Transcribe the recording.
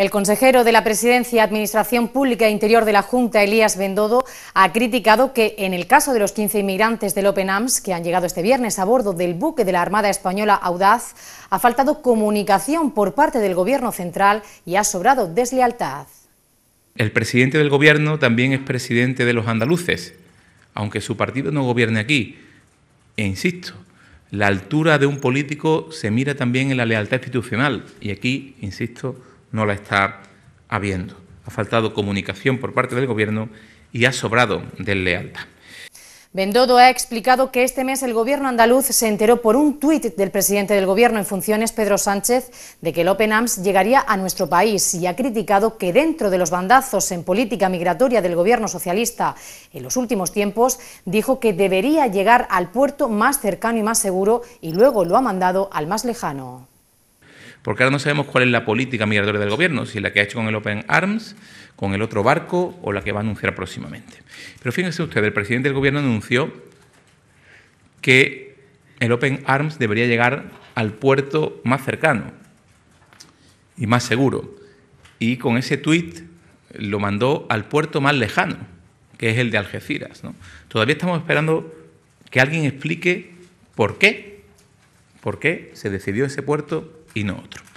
El consejero de la Presidencia, Administración Pública e Interior de la Junta, Elías Bendodo, ha criticado que en el caso de los 15 inmigrantes del Open Arms que han llegado este viernes a bordo del buque de la Armada Española Audaz, ha faltado comunicación por parte del Gobierno central y ha sobrado deslealtad. El presidente del Gobierno también es presidente de los andaluces, aunque su partido no gobierne aquí. E insisto, la altura de un político se mira también en la lealtad institucional y aquí, insisto, no la está habiendo. Ha faltado comunicación por parte del Gobierno y ha sobrado lealtad. Bendodo ha explicado que este mes el gobierno andaluz se enteró por un tuit del presidente del gobierno en funciones, Pedro Sánchez, de que el Open Arms llegaría a nuestro país y ha criticado que dentro de los bandazos en política migratoria del gobierno socialista en los últimos tiempos, dijo que debería llegar al puerto más cercano y más seguro y luego lo ha mandado al más lejano. Porque ahora no sabemos cuál es la política migratoria del gobierno, si la que ha hecho con el Open Arms, con el otro barco o la que va a anunciar próximamente. Pero fíjense ustedes, el presidente del gobierno anunció que el Open Arms debería llegar al puerto más cercano y más seguro. Y con ese tuit lo mandó al puerto más lejano, que es el de Algeciras. Todavía estamos esperando que alguien explique por qué ¿Por qué se decidió ese puerto y no otro?